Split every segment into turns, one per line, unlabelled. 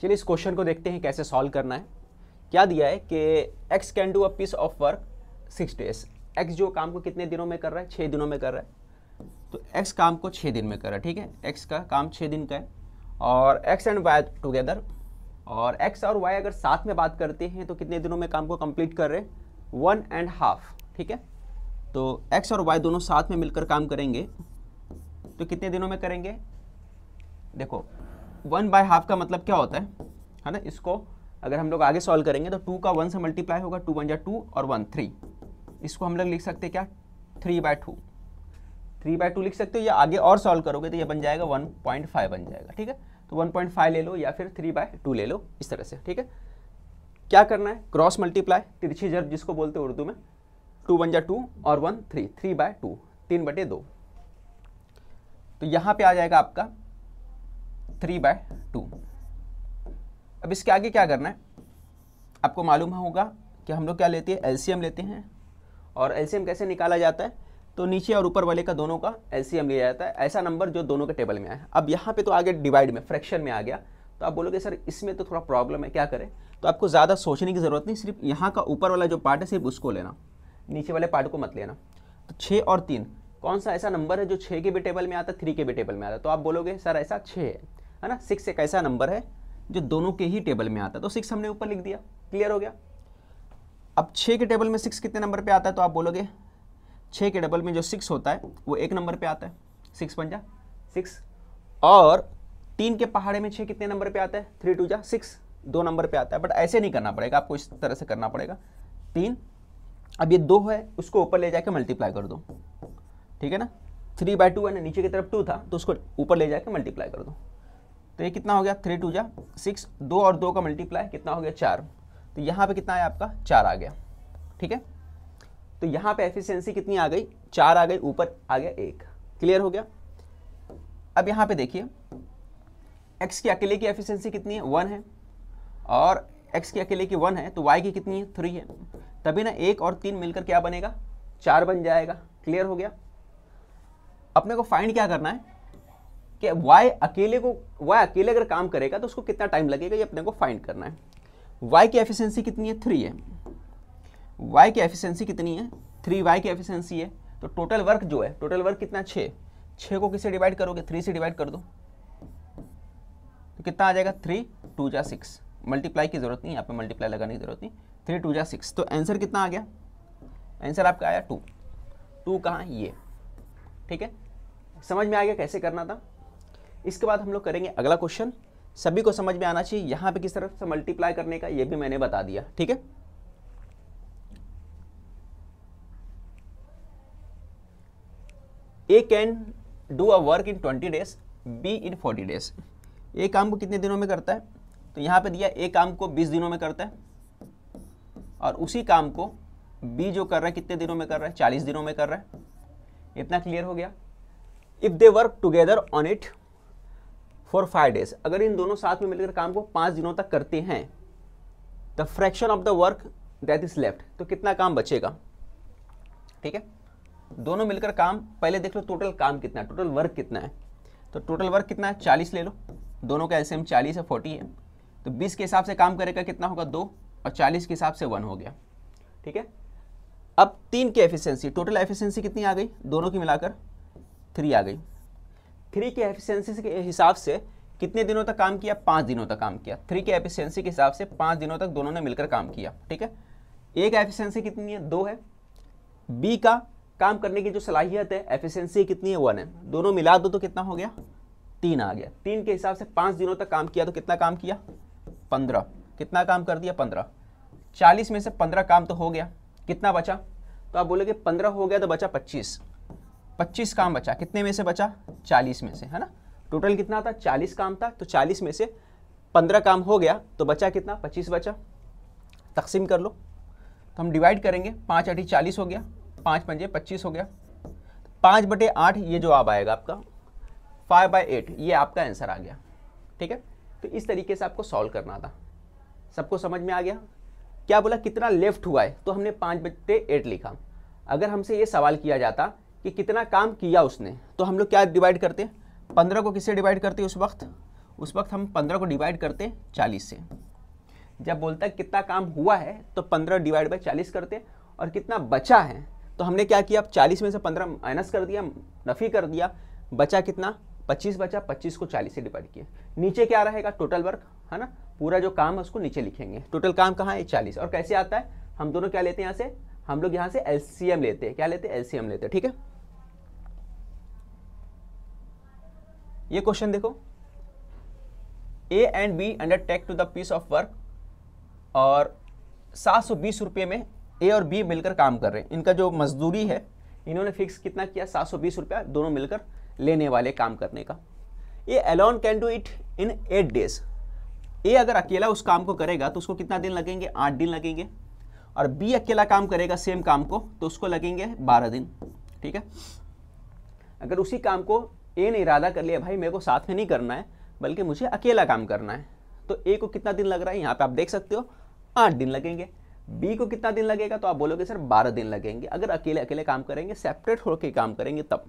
चलिए इस क्वेश्चन को देखते हैं कैसे सॉल्व करना है क्या दिया है कि X can do a piece of work six days X जो काम को कितने दिनों में कर रहा है छः दिनों में कर रहा है तो एक्स काम को छः दिन में कर रहा है ठीक है एक्स का काम छः दिन का है और एक्स एंड वाई टुगेदर और एक्स और वाई अगर साथ में बात करते हैं तो कितने दिनों में काम को कम्प्लीट कर रहे हैं वन एंड हाफ ठीक है तो एक्स और वाई दोनों साथ में मिलकर काम करेंगे तो कितने दिनों में करेंगे देखो वन बाय हाफ का मतलब क्या होता है है ना इसको अगर हम लोग आगे सॉल्व करेंगे तो टू का वन से मल्टीप्लाई होगा टू वन या टू और वन थ्री इसको हम लोग लिख सकते हैं क्या three by two three by two लिख सकते हो या आगे और सॉल्व करोगे तो ये बन जाएगा वन पॉइंट फाइव बन जाएगा ठीक है तो वन पॉइंट फाइव ले लो या फिर थ्री बाय टू ले लो इस तरह से ठीक है क्या करना है क्रॉस मल्टीप्लाई तिरछी जर्ब जिसको बोलते हैं उर्दू में टू वन या टू और one three three by two तीन बटे दो तो यहाँ पे आ जाएगा आपका थ्री बाय टू अब इसके आगे क्या करना है आपको मालूम होगा कि हम लोग क्या लेते हैं एलसीएम लेते हैं और एलसीएम कैसे निकाला जाता है तो नीचे और ऊपर वाले का दोनों का एलसीएम लिया जाता है ऐसा नंबर जो दोनों के टेबल में आए अब यहाँ पे तो आगे डिवाइड में फ्रैक्शन में आ गया तो आप बोलोगे सर इसमें तो थोड़ा प्रॉब्लम है क्या करें तो आपको ज़्यादा सोचने की ज़रूरत नहीं सिर्फ यहाँ का ऊपर वाला जो पार्ट है सिर्फ उसको लेना नीचे वाले पार्ट को मत लेना तो छः और तीन कौन सा ऐसा नंबर है जो छः के भी टेबल में आता है थ्री के भी टेबल में आता है तो आप बोलोगे सर ऐसा छः है है ना सिक्स एक ऐसा नंबर है जो दोनों के ही टेबल में आता है तो सिक्स हमने ऊपर लिख दिया क्लियर हो गया अब छः के टेबल में सिक्स कितने नंबर पे आता है तो आप बोलोगे छः के टेबल में जो सिक्स होता है वो एक नंबर पे आता है सिक्स बन जा सिक्स और तीन के पहाड़े में छः कितने नंबर पे आता है थ्री टू जा सिक्स दो नंबर पे आता है बट ऐसे नहीं करना पड़ेगा आपको इस तरह से करना पड़ेगा तीन अब ये दो है उसको ऊपर ले जाके मल्टीप्लाई कर दो ठीक है ना थ्री बाय टू है ना नीचे की तरफ टू था तो उसको ऊपर ले जाके मल्टीप्लाई कर दो तो ये कितना हो गया थ्री टू जा सिक्स दो और दो का मल्टीप्लाई कितना हो गया चार तो यहाँ पे कितना आया आपका चार आ गया ठीक है तो यहाँ पे एफिशिएंसी कितनी आ गई चार आ गई ऊपर आ गया एक क्लियर हो गया अब यहाँ पे देखिए एक्स की अकेले की एफिशिएंसी कितनी है वन है और एक्स की अकेले की वन है तो वाई की कितनी है थ्री है तभी ना एक और तीन मिलकर क्या बनेगा चार बन जाएगा क्लियर हो गया अपने को फाइंड क्या करना है कि वाई अकेले को वाई अकेले अगर काम करेगा तो उसको कितना टाइम लगेगा ये अपने को फाइंड करना है वाई की एफिशिएंसी कितनी है थ्री है वाई की एफिशिएंसी कितनी है थ्री वाई की एफिशिएंसी है तो टोटल वर्क जो है टोटल वर्क कितना छः छः को किससे डिवाइड करोगे थ्री से डिवाइड कर दो तो कितना आ जाएगा थ्री टू जा सिक्स मल्टीप्लाई की जरूरत नहीं यहाँ पर मल्टीप्लाई लगाने की जरूरत नहीं थ्री टू जा सिक्स तो आंसर कितना आ गया आंसर आपका आया टू टू कहाँ ये ठीक है समझ में आ गया कैसे करना था इसके बाद हम लोग करेंगे अगला क्वेश्चन सभी को समझ में आना चाहिए यहां पे किस तरफ से मल्टीप्लाई करने का ये भी मैंने बता दिया ठीक है A can do a work in twenty days B in forty days A काम को कितने दिनों में करता है तो यहां पे दिया ए काम को बीस दिनों में करता है और उसी काम को बी जो कर रहा है कितने दिनों में कर रहा है चालीस दिनों में कर रहा है इतना क्लियर हो गया if they work together on it for five days अगर इन दोनों साथ में मिलकर काम को पाँच दिनों तक करते हैं the fraction of the work that is left तो कितना काम बचेगा ठीक है दोनों मिलकर काम पहले देख लो टोटल काम कितना है टोटल वर्क कितना है तो टोटल वर्क कितना है चालीस ले लो दोनों का एलसीएम चालीस है फोर्टी है तो बीस के हिसाब से काम करेगा कितना होगा दो और चालीस के हिसाब से वन हो गया ठीक है अब तीन की एफिशिएंसी टोटल एफिशिएंसी कितनी आ गई दोनों की मिलाकर थ्री आ गई थ्री के एफिशिएंसी के हिसाब से कितने दिनों तक काम किया पाँच दिनों तक काम किया थ्री के एफिशिएंसी के हिसाब से पाँच दिनों तक दोनों ने मिलकर काम किया ठीक है ए का एफिशिएंसी कितनी है दो है बी का काम करने की जो सलाहियत है एफिशिएंसी कितनी है वन है दोनों मिला दो तो कितना हो गया तीन आ गया तीन के हिसाब से पाँच दिनों तक काम किया तो कितना काम किया पंद्रह कितना काम कर दिया पंद्रह चालीस में से पंद्रह काम तो हो गया कितना बचा तो आप बोलोगे पंद्रह हो गया तो बचा पच्चीस पच्चीस काम बचा कितने में से बचा चालीस में से है ना टोटल कितना था चालीस काम था तो चालीस में से पंद्रह काम हो गया तो बचा कितना पच्चीस बचा तकसीम कर लो तो हम डिवाइड करेंगे पाँच अठी चालीस हो गया पाँच पंजे पच्चीस हो गया पाँच बटे आठ ये जवाब आएगा आपका फाइव बाई एट ये आपका आंसर आ गया ठीक है तो इस तरीके से आपको सॉल्व करना था सबको समझ में आ गया क्या बोला कितना लेफ्ट हुआ है तो हमने पाँच बटे एट लिखा अगर हमसे ये सवाल किया जाता कि कितना काम किया उसने तो हम लोग क्या डिवाइड करते हैं पंद्रह को किससे डिवाइड करते हैं उस वक्त उस वक्त हम पंद्रह को डिवाइड करते हैं चालीस से जब बोलता है कितना काम हुआ है तो पंद्रह डिवाइड बाई चालीस करते और कितना बचा है तो हमने क्या किया अब चालीस में से पंद्रह माइनस कर दिया नफ़ी कर दिया बचा कितना पच्चीस बचा पच्चीस को चालीस से डिवाइड किया नीचे क्या रहेगा टोटल वर्क है ना पूरा जो काम है उसको नीचे लिखेंगे टोटल काम कहाँ है चालीस और कैसे आता है हम दोनों क्या लेते हैं यहाँ से हम लोग यहाँ से एल लेते हैं क्या लेते हैं एल लेते हैं ठीक है ये क्वेश्चन देखो A and B undertake to the piece of work और सात सौ बीस रुपये में ए और बी मिलकर काम कर रहे हैं इनका जो मजदूरी है इन्होंने फिक्स कितना किया सात सौ बीस रुपया दोनों मिलकर लेने वाले काम करने का A alone can do it in eight days A अगर अकेला उस काम को करेगा तो उसको कितना दिन लगेंगे आठ दिन लगेंगे और बी अकेला काम करेगा सेम काम को तो उसको लगेंगे बारह दिन ठीक है अगर उसी काम को ए ने इरादा कर लिया भाई मेरे को साथ में नहीं करना है बल्कि मुझे अकेला काम करना है तो ए को कितना दिन लग रहा है यहाँ पे आप देख सकते हो आठ दिन लगेंगे बी को कितना दिन लगेगा तो आप बोलोगे सर बारह दिन लगेंगे अगर अकेले अकेले काम करेंगे सेपरेट होकर काम करेंगे तब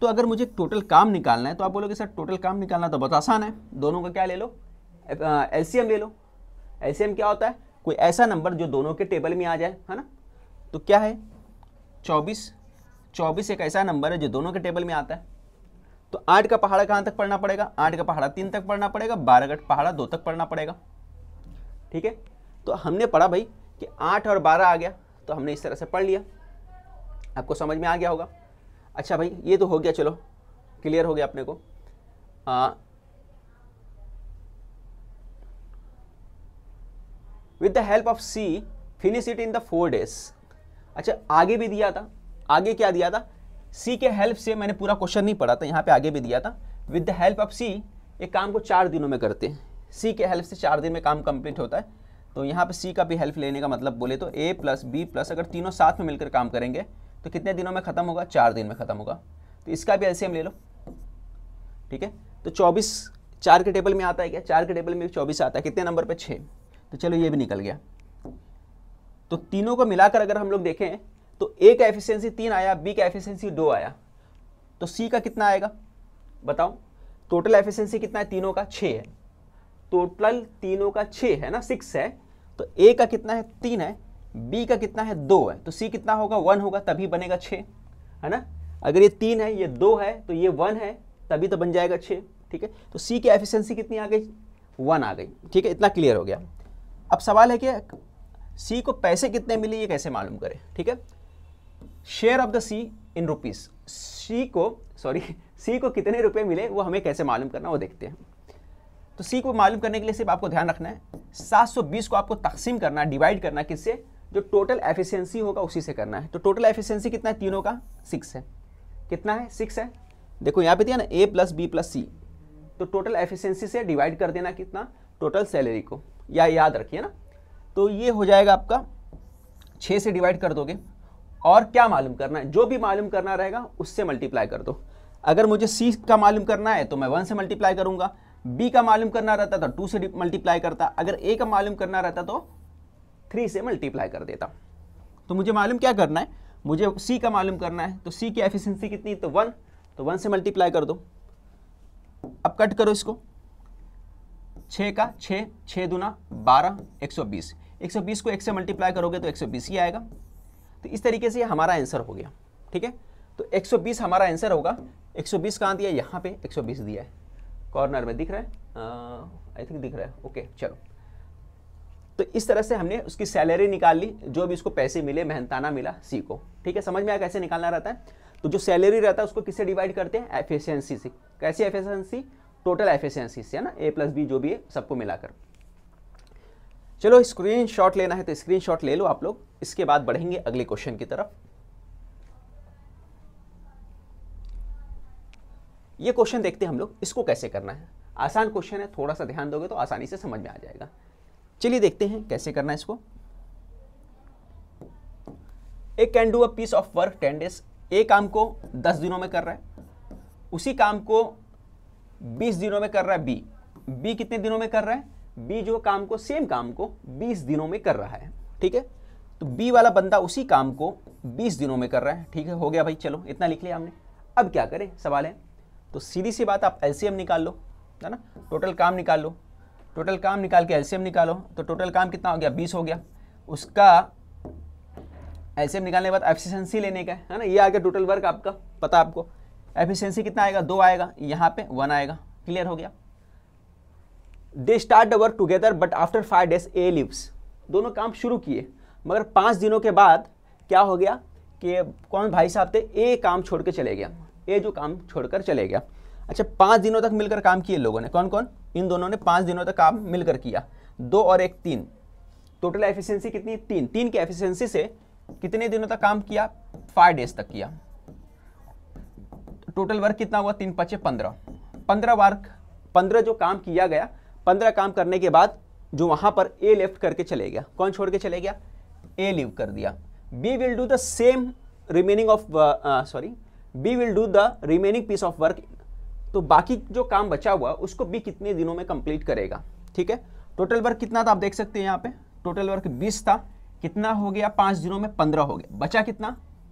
तो अगर मुझे टोटल काम निकालना है तो आप बोलोगे सर टोटल काम निकालना तो बहुत आसान है दोनों का क्या ले लो एम ले लो एम क्या होता है कोई ऐसा नंबर जो दोनों के टेबल में आ जाए है ना तो क्या है चौबीस चौबीस एक ऐसा नंबर है जो दोनों के टेबल में आता है तो आठ का पहाड़ा कहाँ तक पढ़ना पड़ेगा आठ का पहाड़ा तीन तक पढ़ना पड़ेगा बारह का पहाड़ा दो तक पढ़ना पड़ेगा ठीक है तो हमने पढ़ा भाई कि आठ और बारह आ गया तो हमने इस तरह से पढ़ लिया आपको समझ में आ गया होगा अच्छा भाई ये तो हो गया चलो क्लियर हो गया अपने को with the help of C finish it in the four days अच्छा आगे भी दिया था आगे क्या दिया था सी के हेल्प से मैंने पूरा क्वेश्चन नहीं पढ़ा था यहाँ पे आगे भी दिया था with the help of C एक काम को चार दिनों में करते हैं सी के हेल्प से चार दिन में काम कंप्लीट होता है तो यहाँ पे सी का भी हेल्प लेने का मतलब बोले तो ए प्लस बी प्लस अगर तीनों साथ में मिलकर काम करेंगे तो कितने दिनों में ख़त्म होगा चार दिन में ख़त्म होगा तो इसका भी एल्सियम ले लो ठीक है तो चौबीस चार के टेबल में आता है क्या चार के टेबल में चौबीस आता है कितने नंबर पर छः तो चलो ये भी निकल गया तो तीनों को मिलाकर अगर हम लोग देखें तो ए का एफिशिएंसी तीन आया बी का एफिशिएंसी दो आया तो सी का कितना आएगा बताओ टोटल एफिशिएंसी कितना है तीनों का छः है टोटल तीनों का छः है ना सिक्स है तो ए का कितना है तीन है बी का कितना है दो है तो सी कितना होगा वन होगा तभी बनेगा छः है ना अगर ये तीन है ये दो है तो ये वन है तभी तो बन जाएगा छः ठीक है तो सी की एफिशियंसी कितनी आ गई वन आ गई ठीक है इतना क्लियर हो गया अब सवाल है कि सी को पैसे कितने मिले ये कैसे मालूम करें ठीक है share of the C in rupees C को सॉरी सी को कितने रुपए मिले वो हमें कैसे मालूम करना वो देखते हैं तो सी को मालूम करने के लिए सिर्फ आपको ध्यान रखना है 720 को आपको तकसीम करना डिवाइड करना किससे जो टोटल एफिशिएंसी होगा उसी से करना है तो टोटल एफिशिएंसी कितना है तीनों का सिक्स है कितना है सिक्स है देखो यहाँ पे दिया ना A plus B plus C तो टोटल एफिशियंसी से डिवाइड कर देना कितना टोटल सैलरी को या याद रखिए ना तो ये हो जाएगा आपका छः से डिवाइड कर दोगे और क्या मालूम करना है जो भी मालूम करना रहेगा उससे मल्टीप्लाई कर दो अगर मुझे सी का मालूम करना है तो मैं वन से मल्टीप्लाई करूंगा बी का मालूम करना रहता तो टू से मल्टीप्लाई करता अगर ए का मालूम करना रहता तो थ्री से मल्टीप्लाई कर देता तो मुझे मालूम क्या करना है मुझे सी का मालूम करना है तो सी की एफिशिएंसी कितनी तो वन तो वन से मल्टीप्लाई कर दो अब कट करो इसको छः का छः छः दुना बारह एक सौ बीस एक सौ बीस को एक से मल्टीप्लाई करोगे तो एक सौ बीस ही आएगा तो इस तरीके से हमारा आंसर हो गया ठीक है तो 120 हमारा आंसर होगा 120 कहाँ दिया यहाँ पे 120 दिया है कॉर्नर में दिख रहा है आई थिंक दिख रहा है ओके चलो तो इस तरह से हमने उसकी सैलरी निकाल ली जो भी उसको पैसे मिले मेहनताना मिला सी को ठीक है समझ में आया कैसे निकालना रहता है तो जो सैलरी रहता है उसको किससे डिवाइड करते हैं एफिशियंसी से कैसी एफिशियंसी टोटल एफिशियंसी से है ना ए प्लस बी जो भी है सबको मिलाकर चलो स्क्रीन शॉट लेना है तो स्क्रीन शॉट ले लो आप लोग इसके बाद बढ़ेंगे अगले क्वेश्चन की तरफ ये क्वेश्चन देखते हैं हम लोग इसको कैसे करना है आसान क्वेश्चन है थोड़ा सा ध्यान दोगे तो आसानी से समझ में आ जाएगा चलिए देखते हैं कैसे करना है इसको एक can do a piece of work ten days एक काम को दस दिनों में कर रहा है उसी काम को बीस दिनों में कर रहा है बी बी कितने दिनों में कर रहा है बी जो काम को सेम काम को बीस दिनों में कर रहा है ठीक है तो बी वाला बंदा उसी काम को बीस दिनों में कर रहा है ठीक है हो गया भाई चलो इतना लिख लिया हमने अब क्या करें सवाल है तो सीधी सी बात आप एलसीएम निकाल लो है ना टोटल काम निकाल लो टोटल काम निकाल के एलसीएम निकालो तो टोटल काम कितना हो गया बीस हो गया उसका एलसीएम निकालने के बाद एफिशिएंसी लेने का है ना ये आ गया टोटल वर्क आपका पता आपको एफिशिएंसी कितना आएगा दो आएगा यहाँ पे वन आएगा क्लियर हो गया they start the work together but after five days A leaves दोनों काम शुरू किए मगर पाँच दिनों के बाद क्या हो गया कि कौन भाई साहब थे ए काम छोड़ के चले गया ए जो काम छोड़कर चले गया अच्छा पाँच दिनों तक मिलकर काम किए लोगों ने कौन कौन इन दोनों ने पाँच दिनों तक काम मिलकर किया दो और एक तीन टोटल एफिशिएंसी कितनी तीन तीन की एफिशिएंसी से कितने दिनों तक काम किया फाइव डेज तक किया टोटल वर्क कितना हुआ तीन पचे पंद्रह पंद्रह वर्क पंद्रह जो काम किया गया पंद्रह काम करने के बाद जो वहां पर ए लेफ्ट करके चले गया कौन छोड़ के चले गया ए लीव कर दिया B will do the same remaining of sorry B will do the remaining piece of work तो बाकी जो काम बचा हुआ उसको बी कितने दिनों में कंप्लीट करेगा ठीक है टोटल वर्क कितना था आप देख सकते हैं यहाँ पे टोटल वर्क 20 था कितना हो गया पांच दिनों में पंद्रह हो गया बचा कितना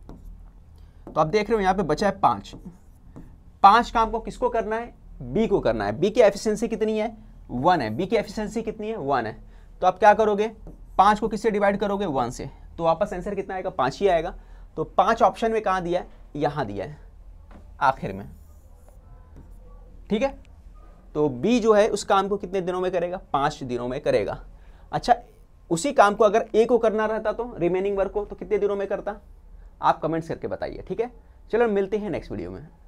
तो आप देख रहे हो यहाँ पे बचा है पांच पांच काम को किसको करना है बी को करना है बी की एफिशिएंसी कितनी है वन है बी की एफिशिएंसी कितनी है वन है तो आप क्या करोगे पाँच को किससे डिवाइड करोगे वन से तो वापस आंसर कितना आएगा पाँच ही आएगा तो पाँच ऑप्शन में कहाँ दिया है यहाँ दिया है आखिर में ठीक है तो बी जो है उस काम को कितने दिनों में करेगा पाँच दिनों में करेगा अच्छा उसी काम को अगर ए को करना रहता तो रिमेनिंग वर्क को तो कितने दिनों में करता आप कमेंट्स करके बताइए ठीक है चलो मिलते हैं नेक्स्ट वीडियो में